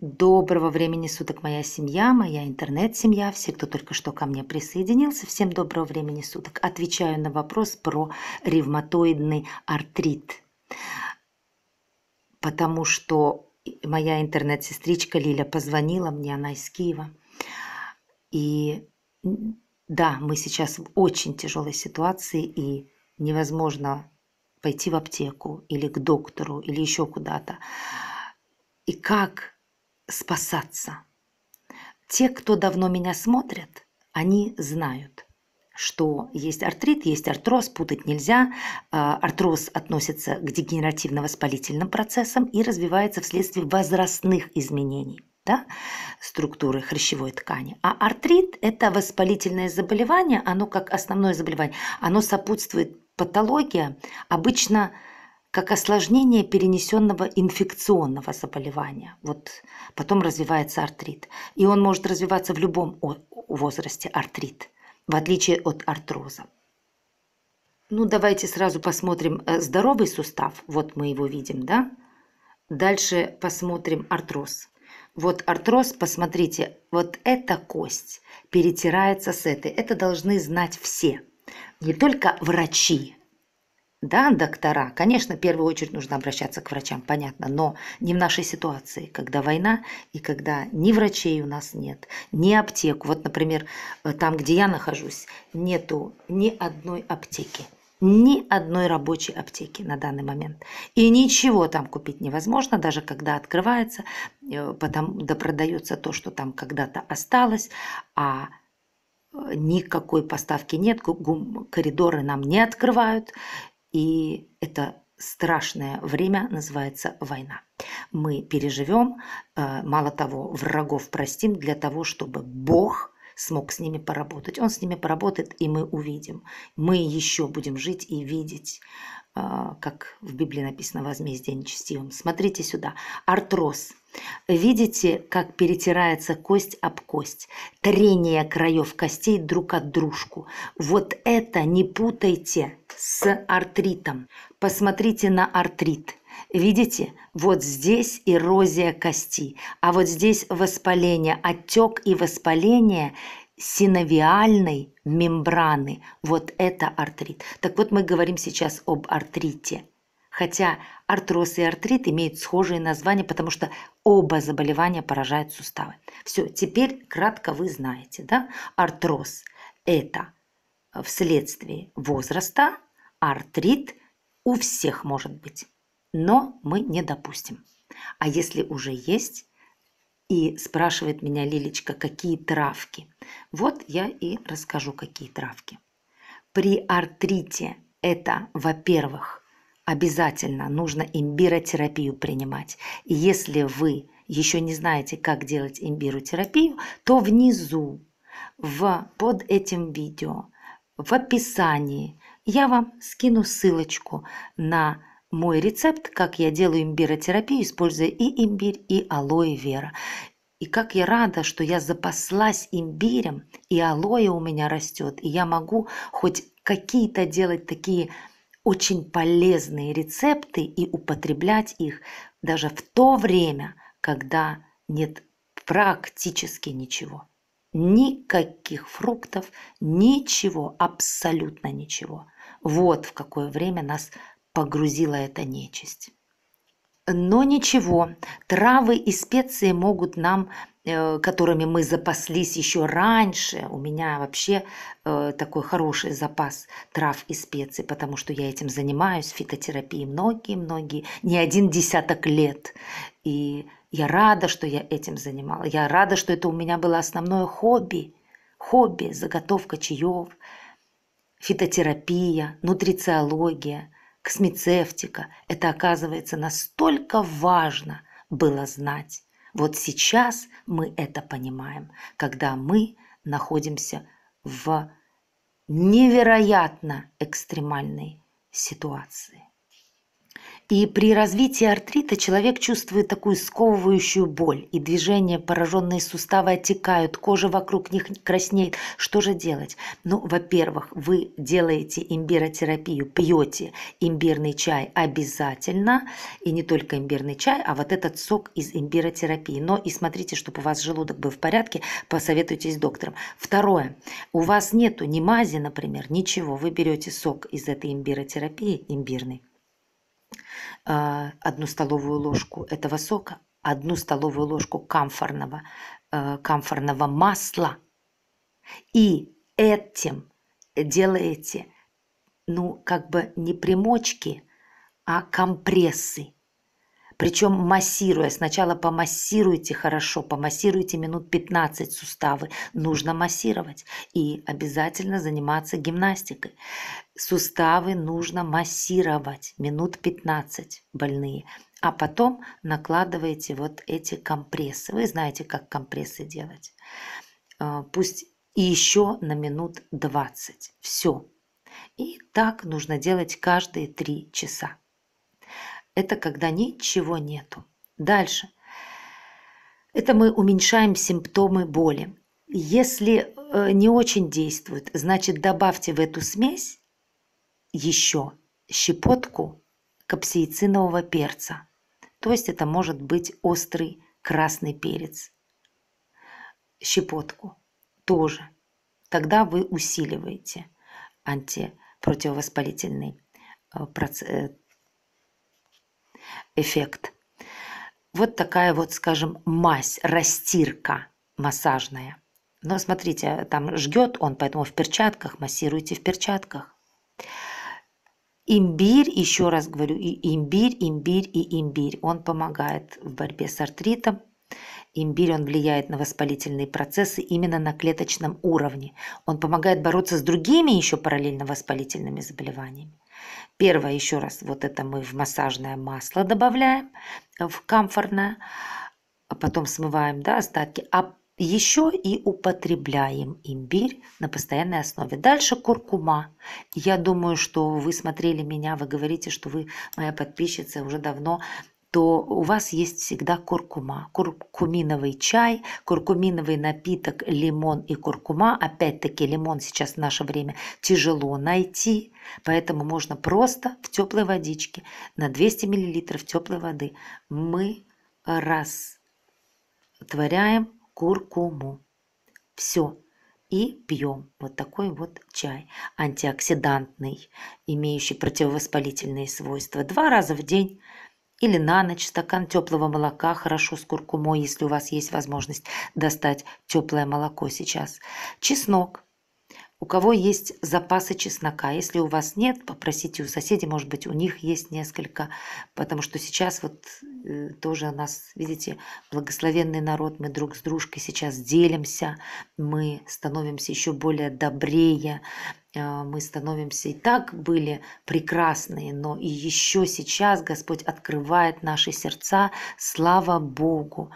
Доброго времени суток, моя семья, моя интернет-семья, все, кто только что ко мне присоединился, всем доброго времени суток. Отвечаю на вопрос про ревматоидный артрит, потому что моя интернет-сестричка Лиля позвонила мне, она из Киева, и да, мы сейчас в очень тяжелой ситуации, и невозможно пойти в аптеку или к доктору или еще куда-то. И как спасаться. Те, кто давно меня смотрят, они знают, что есть артрит, есть артроз, путать нельзя. А, артроз относится к дегенеративно-воспалительным процессам и развивается вследствие возрастных изменений да, структуры хрящевой ткани. А артрит – это воспалительное заболевание, оно как основное заболевание, оно сопутствует патология, обычно – как осложнение перенесенного инфекционного заболевания. Вот потом развивается артрит. И он может развиваться в любом возрасте артрит, в отличие от артроза. Ну, давайте сразу посмотрим э, здоровый сустав. Вот мы его видим, да? Дальше посмотрим артроз. Вот артроз, посмотрите, вот эта кость перетирается с этой. Это должны знать все. Не только врачи, да, доктора, конечно, в первую очередь нужно обращаться к врачам, понятно, но не в нашей ситуации, когда война и когда ни врачей у нас нет, ни аптек. Вот, например, э, там, где я нахожусь, нету ни одной аптеки ни одной рабочей аптеки на данный момент. И ничего там купить невозможно, даже когда открывается, э, потом да продается то, что там когда-то осталось, а э, никакой поставки нет, коридоры нам не открывают, и это страшное время называется война. Мы переживем, а, мало того, врагов простим для того, чтобы Бог смог с ними поработать. Он с ними поработает, и мы увидим. Мы еще будем жить и видеть, а, как в Библии написано, возмездие нечестивым. Смотрите сюда. Артроз Видите, как перетирается кость об кость, трение краев костей друг от дружку. Вот это не путайте с артритом. Посмотрите на артрит. Видите, вот здесь эрозия кости, а вот здесь воспаление, отек и воспаление синовиальной мембраны. Вот это артрит. Так вот мы говорим сейчас об артрите хотя артроз и артрит имеют схожие названия, потому что оба заболевания поражают суставы. Все, теперь кратко вы знаете, да? Артроз – это вследствие возраста, артрит у всех может быть, но мы не допустим. А если уже есть, и спрашивает меня Лилечка, какие травки. Вот я и расскажу, какие травки. При артрите это, во-первых, обязательно нужно имбиротерапию принимать. И если вы еще не знаете, как делать имбиротерапию, то внизу в, под этим видео, в описании я вам скину ссылочку на мой рецепт, как я делаю имбиротерапию, используя и имбирь, и алоэ вера. И как я рада, что я запаслась имбирем, и алоэ у меня растет, и я могу хоть какие-то делать такие очень полезные рецепты и употреблять их даже в то время, когда нет практически ничего. Никаких фруктов, ничего, абсолютно ничего. Вот в какое время нас погрузила эта нечисть. Но ничего, травы и специи могут нам Э, которыми мы запаслись еще раньше. У меня вообще э, такой хороший запас трав и специй, потому что я этим занимаюсь, фитотерапией многие-многие, не один десяток лет. И я рада, что я этим занималась. Я рада, что это у меня было основное хобби. Хобби, заготовка чаев, фитотерапия, нутрициология, космецевтика. Это, оказывается, настолько важно было знать. Вот сейчас мы это понимаем, когда мы находимся в невероятно экстремальной ситуации. И при развитии артрита человек чувствует такую сковывающую боль, и движения, пораженные суставы отекают, кожа вокруг них краснеет. Что же делать? Ну, во-первых, вы делаете имбиротерапию, пьете имбирный чай обязательно, и не только имбирный чай, а вот этот сок из имбиротерапии. Но и смотрите, чтобы у вас желудок был в порядке, посоветуйтесь с доктором. Второе, у вас нету ни мази, например, ничего, вы берете сок из этой имбиротерапии, имбирный, а, одну столовую ложку этого сока, одну столовую ложку камфорного, э, камфорного масла. И этим делаете, ну, как бы не примочки, а компрессы. Причем массируя. Сначала помассируйте хорошо, помассируйте минут 15 суставы. Нужно массировать. И обязательно заниматься гимнастикой. Суставы нужно массировать минут 15 больные. А потом накладываете вот эти компрессы. Вы знаете, как компрессы делать. А, пусть и еще на минут 20. Все. И так нужно делать каждые 3 часа. Это когда ничего нету. Дальше. Это мы уменьшаем симптомы боли. Если э, не очень действует, значит добавьте в эту смесь еще щепотку капсаицинового перца. То есть это может быть острый красный перец. Щепотку тоже. Тогда вы усиливаете антипротивовоспалительный э, процесс, э, эффект. Вот такая вот, скажем, мазь, растирка массажная. Но смотрите, там жгет он, поэтому в перчатках массируйте в перчатках. Имбирь, еще раз говорю, и имбирь, имбирь и имбирь. Он помогает в борьбе с артритом. Имбирь, он влияет на воспалительные процессы именно на клеточном уровне. Он помогает бороться с другими еще параллельно воспалительными заболеваниями. Первое, еще раз, вот это мы в массажное масло добавляем, в камфорное, а потом смываем да, остатки, а еще и употребляем имбирь на постоянной основе. Дальше куркума. Я думаю, что вы смотрели меня, вы говорите, что вы моя подписчица уже давно то у вас есть всегда куркума, куркуминовый чай, куркуминовый напиток, лимон и куркума. Опять-таки лимон сейчас в наше время тяжело найти, поэтому можно просто в теплой водичке на 200 мл теплой воды мы раз творяем куркуму. Все, и пьем вот такой вот чай антиоксидантный, имеющий противовоспалительные свойства. Два раза в день или на ночь стакан теплого молока, хорошо с куркумой, если у вас есть возможность достать теплое молоко сейчас. Чеснок, у кого есть запасы чеснока. Если у вас нет, попросите у соседей, может быть, у них есть несколько, потому что сейчас вот э, тоже у нас, видите, благословенный народ, мы друг с дружкой сейчас делимся, мы становимся еще более добрее, э, мы становимся и так были прекрасные, но и еще сейчас Господь открывает наши сердца. Слава Богу!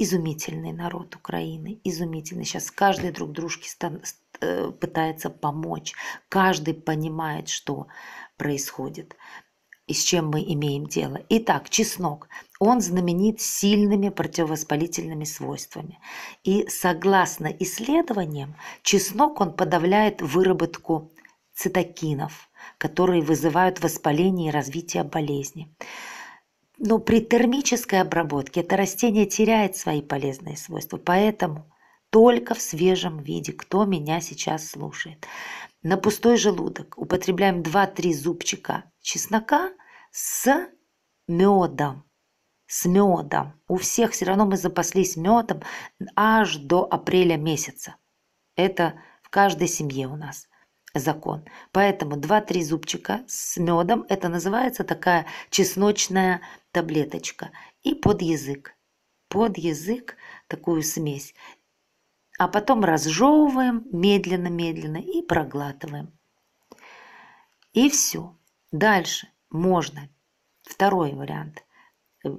Изумительный народ Украины, изумительный. Сейчас каждый друг дружке Э, пытается помочь, каждый понимает, что происходит и с чем мы имеем дело. Итак, чеснок. Он знаменит сильными противовоспалительными свойствами. И согласно исследованиям, чеснок он подавляет выработку цитокинов, которые вызывают воспаление и развитие болезни. Но при термической обработке это растение теряет свои полезные свойства, поэтому – только в свежем виде, кто меня сейчас слушает. На пустой желудок употребляем 2-3 зубчика чеснока с медом. С медом. У всех все равно мы запаслись медом аж до апреля месяца. Это в каждой семье у нас закон. Поэтому 2-3 зубчика с медом, это называется такая чесночная таблеточка. И под язык. Под язык такую смесь а потом разжевываем медленно-медленно и проглатываем. И все. Дальше можно. Второй вариант. Э,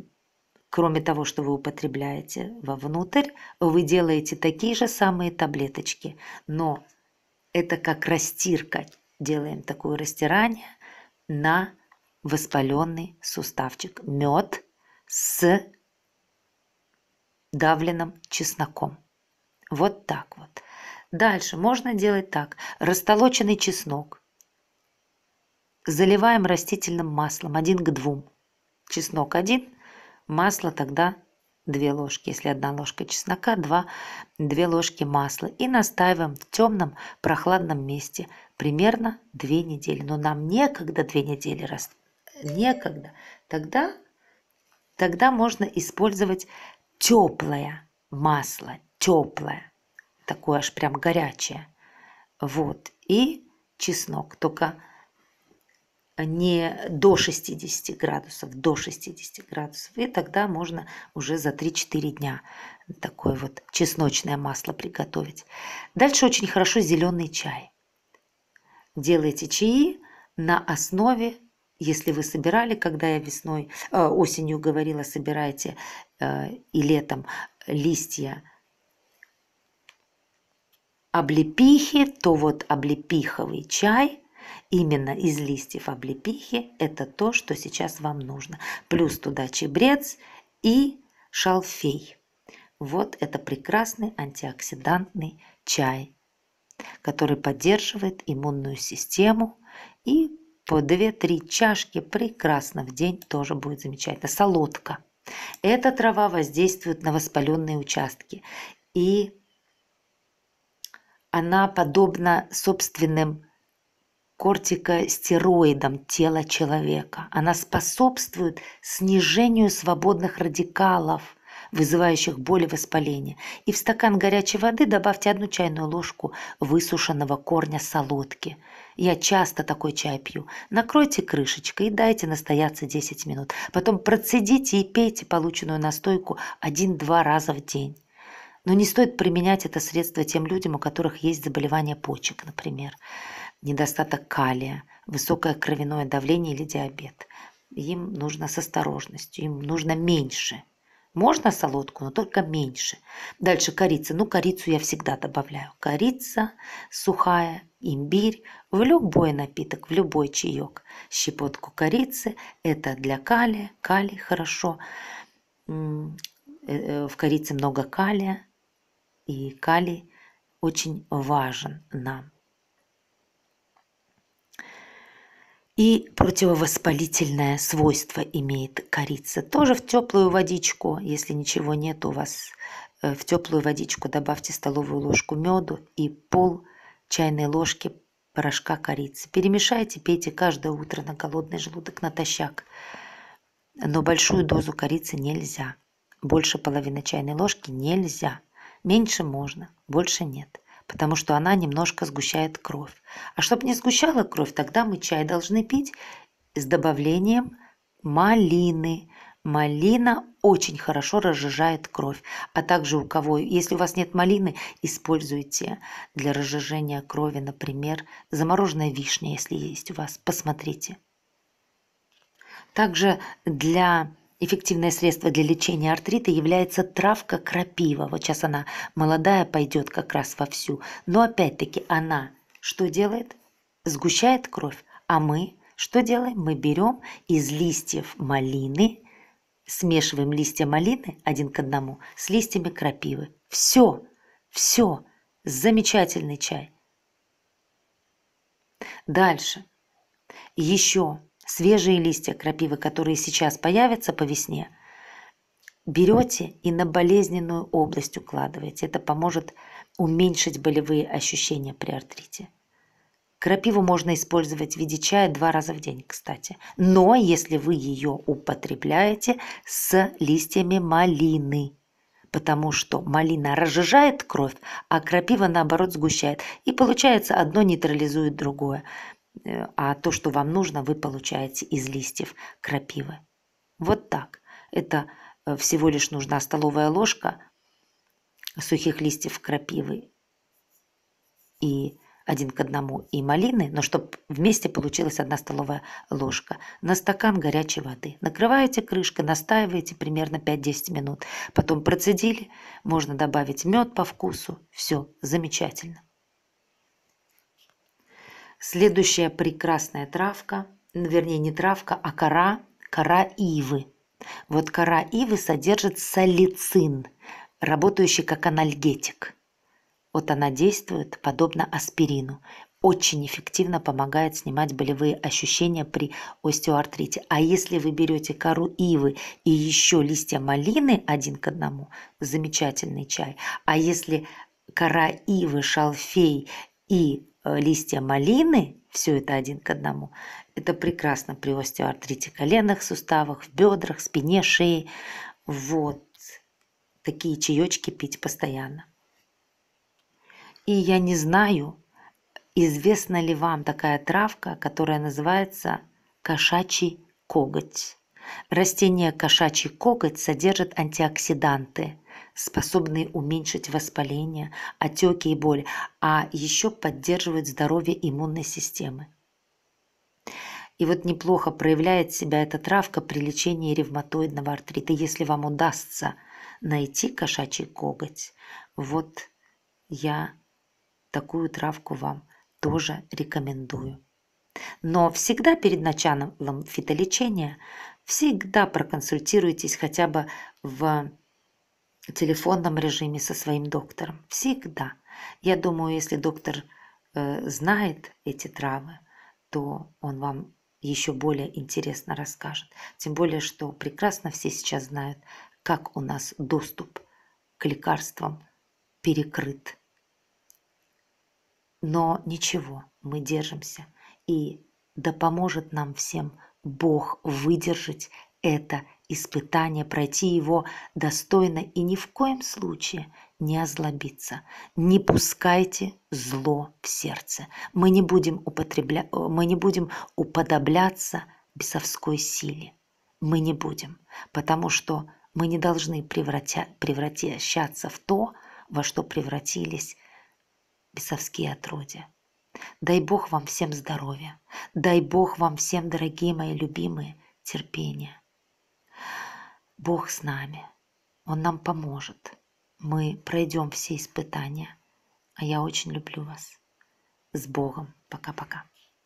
кроме того, что вы употребляете вовнутрь, вы делаете такие же самые таблеточки, но это как растирка. Делаем такое растирание на воспаленный суставчик. Мед с давленным чесноком. Вот так вот. Дальше можно делать так. Растолоченный чеснок. Заливаем растительным маслом 1 к 2. Чеснок 1, масло тогда 2 ложки, если 1 ложка чеснока, 2, 2 ложки масла. И настаиваем в темном прохладном месте примерно 2 недели. Но нам некогда 2 недели, раз, некогда. Тогда, тогда можно использовать теплое масло, теплое, такое аж прям горячее. Вот. И чеснок, только не до 60 градусов, до 60 градусов. И тогда можно уже за 3-4 дня такое вот чесночное масло приготовить. Дальше очень хорошо зеленый чай. Делайте чаи на основе, если вы собирали, когда я весной, э, осенью говорила, собирайте э, и летом листья облепихи, то вот облепиховый чай именно из листьев облепихи – это то, что сейчас вам нужно. Плюс туда чебрец и шалфей. Вот это прекрасный антиоксидантный чай, который поддерживает иммунную систему и по 2-3 чашки прекрасно в день тоже будет замечательно. Солодка. Эта трава воздействует на воспаленные участки и она подобна собственным кортикостероидам тела человека. Она способствует снижению свободных радикалов, вызывающих боль и воспаление. И в стакан горячей воды добавьте одну чайную ложку высушенного корня солодки. Я часто такой чай пью. Накройте крышечкой и дайте настояться 10 минут. Потом процедите и пейте полученную настойку 1-2 раза в день. Но не стоит применять это средство тем людям, у которых есть заболевания почек, например, недостаток калия, высокое кровяное давление или диабет. Им нужно с осторожностью, им нужно меньше. Можно солодку, но только меньше. Дальше корица. Ну, корицу я всегда добавляю. Корица сухая, имбирь в любой напиток, в любой чаек. Щепотку корицы – это для калия. Калий хорошо. Э, э, в корице много калия и калий очень важен нам. И противовоспалительное свойство имеет корица. Тоже в теплую водичку, если ничего нет у вас, э, в теплую водичку добавьте столовую ложку меду и пол чайной ложки порошка корицы. Перемешайте, пейте каждое утро на голодный желудок натощак. Но большую дозу корицы нельзя. Больше половины чайной ложки нельзя. Меньше можно, больше нет, потому что она немножко сгущает кровь. А чтобы не сгущала кровь, тогда мы чай должны пить с добавлением малины. Малина очень хорошо разжижает кровь. А также у кого, если у вас нет малины, используйте для разжижения крови, например, замороженная вишня, если есть у вас. Посмотрите. Также для Эффективное средство для лечения артрита является травка крапива. Вот сейчас она молодая пойдет как раз вовсю. Но опять-таки она что делает? Сгущает кровь. А мы что делаем? Мы берем из листьев малины, смешиваем листья малины один к одному с листьями крапивы. Все, все, замечательный чай. Дальше. Еще свежие листья крапивы, которые сейчас появятся по весне, берете и на болезненную область укладываете. Это поможет уменьшить болевые ощущения при артрите. Крапиву можно использовать в виде чая два раза в день, кстати. Но если вы ее употребляете с листьями малины, потому что малина разжижает кровь, а крапива, наоборот, сгущает. И получается, одно нейтрализует другое а то, что вам нужно, вы получаете из листьев крапивы. Вот так. Это э, всего лишь нужна столовая ложка сухих листьев крапивы и один к одному и малины, но чтобы вместе получилась одна столовая ложка, на стакан горячей воды. Накрываете крышкой, настаиваете примерно 5-10 минут. Потом процедили, можно добавить мед по вкусу. Все, замечательно. Следующая прекрасная травка, вернее не травка, а кора, кора ивы. Вот кора ивы содержит салицин, работающий как анальгетик. Вот она действует подобно аспирину. Очень эффективно помогает снимать болевые ощущения при остеоартрите. А если вы берете кору ивы и еще листья малины один к одному, замечательный чай. А если кора ивы, шалфей и Э, листья малины, все это один к одному, это прекрасно при остеоартрите коленных суставах, в бедрах, спине, шее. Вот. Такие чаечки пить постоянно. И я не знаю, известна ли вам такая травка, которая называется кошачий коготь. Растение кошачий коготь содержит антиоксиданты, способные уменьшить воспаление, отеки и боль, а еще поддерживают здоровье иммунной системы. И вот неплохо проявляет себя эта травка при лечении ревматоидного артрита, если вам удастся найти кошачий коготь. Вот я такую травку вам тоже рекомендую. Но всегда перед началом фитолечения всегда проконсультируйтесь хотя бы в в телефонном режиме со своим доктором. Всегда. Я думаю, если доктор э, знает эти травы, то он вам еще более интересно расскажет. Тем более, что прекрасно все сейчас знают, как у нас доступ к лекарствам перекрыт. Но ничего, мы держимся. И да поможет нам всем Бог выдержать это испытание, пройти его достойно и ни в коем случае не озлобиться. Не пускайте зло в сердце. Мы не будем, употребля... Э, мы не будем уподобляться бесовской силе. Мы не будем, потому что мы не должны превратя... превращаться в то, во что превратились бесовские отродья. Дай Бог вам всем здоровья. Дай Бог вам всем, дорогие мои любимые, терпения. Бог с нами. Он нам поможет. Мы пройдем все испытания. А я очень люблю вас. С Богом. Пока-пока.